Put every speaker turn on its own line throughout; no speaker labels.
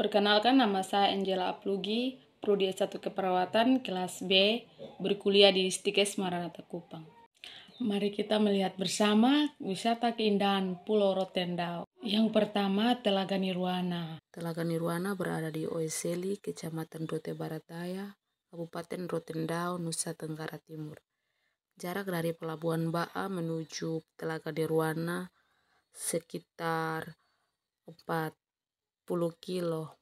Perkenalkan nama saya Angela Aplugi, Prodi S1 Keperawatan kelas B, berkuliah di Stikes Maranatha Kupang. Mari kita melihat bersama wisata keindahan Pulau Rotendau. Yang pertama, Telaga Nirwana. Telaga Nirwana berada di Oeseli, Kecamatan Rote Barat Daya, Kabupaten Rotendau, Nusa Tenggara Timur. Jarak dari Pelabuhan Baa menuju Telaga Nirwana sekitar 4 kilo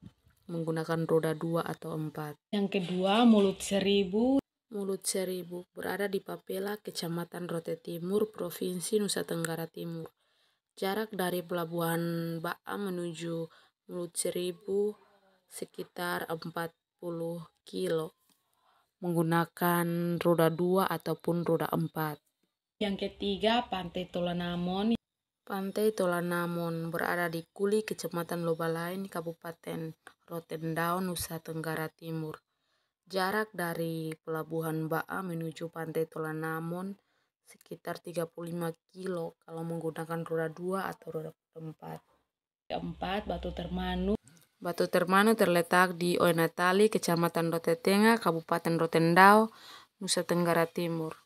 menggunakan roda 2 atau 4. Yang kedua, mulut seribu. Mulut seribu berada di Papela, Kecamatan Rote Timur, Provinsi Nusa Tenggara Timur. Jarak dari Pelabuhan Baa menuju Mulut Seribu sekitar 40 kilo menggunakan roda 2 ataupun roda 4. Yang ketiga, Pantai Tolanamon Pantai Tolanamon berada di Kuli, Kecamatan Lobalain, Kabupaten Rotendao, Nusa Tenggara Timur. Jarak dari Pelabuhan Baa menuju Pantai Tolanamon sekitar 35 kilo kalau menggunakan roda 2 atau roda 4. Keempat, Batu Termanu. Batu Termanu terletak di Oenatali, Kecamatan Rotetenga, Kabupaten Rotendao, Nusa Tenggara Timur.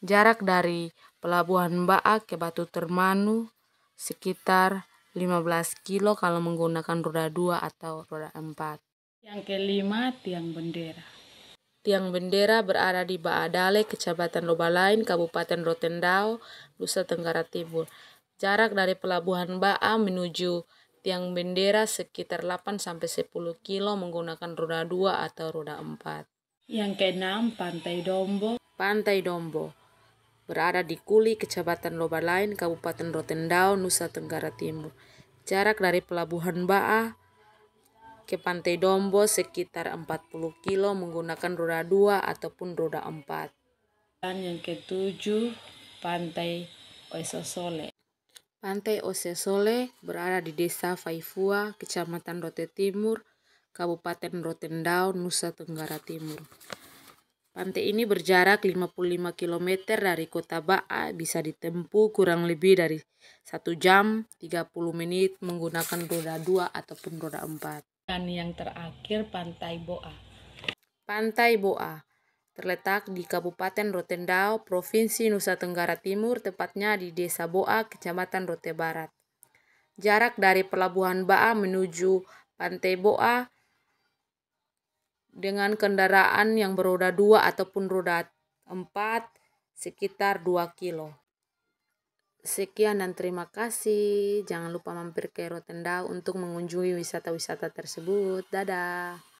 Jarak dari Pelabuhan Baak ke Batu Termanu sekitar 15 kilo kalau menggunakan roda 2 atau roda 4. Yang kelima, tiang bendera. Tiang bendera berada di Baadale, Kecamatan Lain, Kabupaten Rotendao, Nusa Tenggara Timur. Jarak dari pelabuhan Baa menuju tiang bendera sekitar 8-10 kilo menggunakan roda 2 atau roda 4. Yang keenam, Pantai Dombo. Pantai Dombo berada di Kuli, Kecamatan Loba Lain, Kabupaten Rotendao, Nusa Tenggara Timur. Jarak dari Pelabuhan Ba'a ke Pantai Dombo sekitar 40 kilo menggunakan roda 2 ataupun roda 4. Dan yang ketujuh, Pantai Osesole. Pantai Osesole berada di Desa Faifua, Kecamatan Rote Timur, Kabupaten Rotendao, Nusa Tenggara Timur. Pantai ini berjarak 55 km dari kota Ba'a, bisa ditempuh kurang lebih dari 1 jam 30 menit menggunakan roda 2 ataupun roda 4. Dan yang terakhir Pantai Boa. Pantai Boa terletak di Kabupaten Rotendao, Provinsi Nusa Tenggara Timur, tepatnya di Desa Boa, Kecamatan Rote Barat. Jarak dari pelabuhan Ba'a menuju Pantai Boa dengan kendaraan yang beroda dua ataupun roda empat sekitar 2 kilo. Sekian dan terima kasih. Jangan lupa mampir ke Rotendau untuk mengunjungi wisata-wisata tersebut. Dadah.